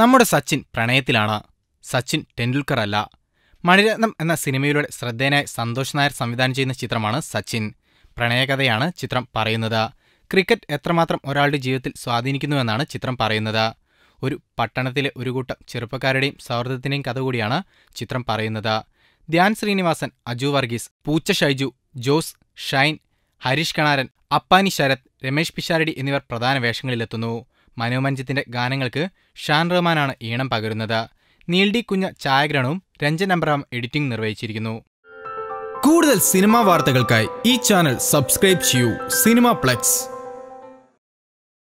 നമ്മുടെ സച്ചിൻ പ്രണയത്തിലാണ് സച്ചിൻ ടെൻഡുൽക്കർ അല്ല മണിരത്നം എന്ന സിനിമയിലൂടെ ശ്രദ്ധേയനായ സന്തോഷ് നായർ സംവിധാനം ചെയ്യുന്ന ചിത്രമാണ് സച്ചിൻ പ്രണയകഥയാണ് ചിത്രം പറയുന്നത് ക്രിക്കറ്റ് എത്രമാത്രം ഒരാളുടെ ജീവിതത്തിൽ സ്വാധീനിക്കുന്നുവെന്നാണ് ചിത്രം പറയുന്നത് ഒരു പട്ടണത്തിലെ ഒരു കൂട്ടം ചെറുപ്പക്കാരുടെയും സൗഹൃദത്തിൻ്റെയും കഥ കൂടിയാണ് ചിത്രം പറയുന്നത് ധ്യാൻ ശ്രീനിവാസൻ അജു വർഗീസ് പൂച്ച ഷൈജു ജോസ് ഷൈൻ ഹരീഷ് കണാരൻ അപ്പാനി ശരത് രമേശ് പിഷാരടി എന്നിവർ പ്രധാന വേഷങ്ങളിലെത്തുന്നു മനോമഞ്ചത്തിന്റെ ഗാനങ്ങൾക്ക് ഷാൻ റഹ്മാനാണ് ഈണം പകരുന്നത് നീൽഡി കുഞ്ഞ ഛായാഗ്രഹണവും രഞ്ജൻ അംബ്രാം എഡിറ്റിംഗ് നിർവഹിച്ചിരിക്കുന്നു കൂടുതൽ സിനിമാ വാർത്തകൾക്കായി ഈ ചാനൽ സബ്സ്ക്രൈബ് ചെയ്യൂ സിനിമ പ്ലക്സ്